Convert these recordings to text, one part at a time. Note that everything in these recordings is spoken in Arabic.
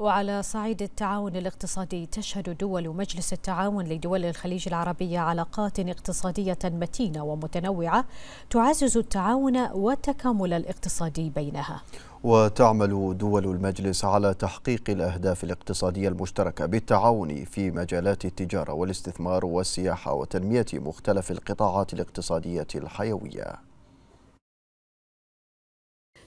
وعلى صعيد التعاون الاقتصادي تشهد دول مجلس التعاون لدول الخليج العربية علاقات اقتصادية متينة ومتنوعة تعزز التعاون والتكامل الاقتصادي بينها وتعمل دول المجلس على تحقيق الأهداف الاقتصادية المشتركة بالتعاون في مجالات التجارة والاستثمار والسياحة وتنمية مختلف القطاعات الاقتصادية الحيوية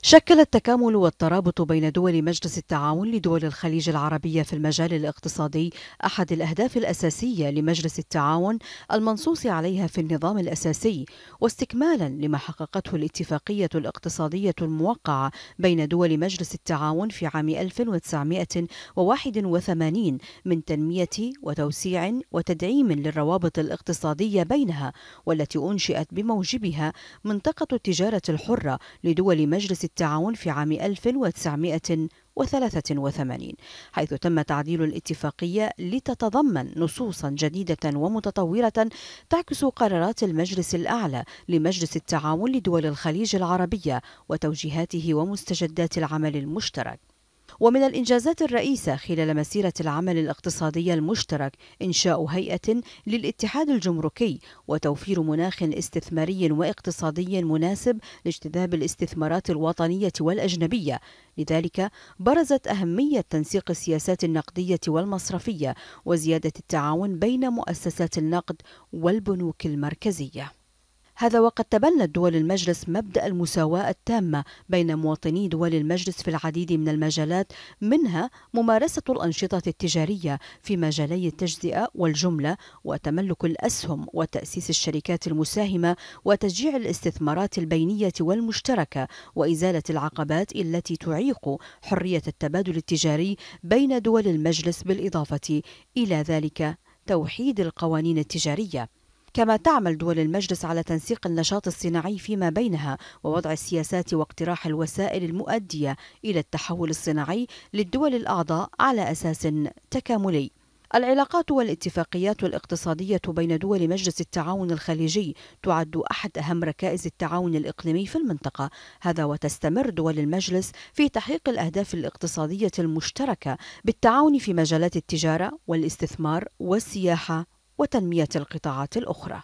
شكل التكامل والترابط بين دول مجلس التعاون لدول الخليج العربية في المجال الاقتصادي أحد الأهداف الأساسية لمجلس التعاون المنصوص عليها في النظام الأساسي واستكمالا لما حققته الاتفاقية الاقتصادية الموقعة بين دول مجلس التعاون في عام 1981 من تنمية وتوسيع وتدعيم للروابط الاقتصادية بينها والتي أنشئت بموجبها منطقة التجارة الحرة لدول مجلس التعاون في عام 1983 حيث تم تعديل الاتفاقية لتتضمن نصوصا جديدة ومتطورة تعكس قرارات المجلس الأعلى لمجلس التعاون لدول الخليج العربية وتوجيهاته ومستجدات العمل المشترك ومن الإنجازات الرئيسة خلال مسيرة العمل الاقتصادي المشترك إنشاء هيئة للاتحاد الجمركي وتوفير مناخ استثماري واقتصادي مناسب لاجتذاب الاستثمارات الوطنية والأجنبية لذلك برزت أهمية تنسيق السياسات النقدية والمصرفية وزيادة التعاون بين مؤسسات النقد والبنوك المركزية هذا وقد تبنت دول المجلس مبدأ المساواة التامة بين مواطني دول المجلس في العديد من المجالات منها ممارسة الأنشطة التجارية في مجالي التجزئة والجملة وتملك الأسهم وتأسيس الشركات المساهمة وتشجيع الاستثمارات البينية والمشتركة وإزالة العقبات التي تعيق حرية التبادل التجاري بين دول المجلس بالإضافة إلى ذلك توحيد القوانين التجاريه كما تعمل دول المجلس على تنسيق النشاط الصناعي فيما بينها ووضع السياسات واقتراح الوسائل المؤدية إلى التحول الصناعي للدول الأعضاء على أساس تكاملي العلاقات والاتفاقيات الاقتصادية بين دول مجلس التعاون الخليجي تعد أحد أهم ركائز التعاون الإقليمي في المنطقة، هذا وتستمر دول المجلس في تحقيق الأهداف الاقتصادية المشتركة بالتعاون في مجالات التجارة والاستثمار والسياحة وتنمية القطاعات الأخرى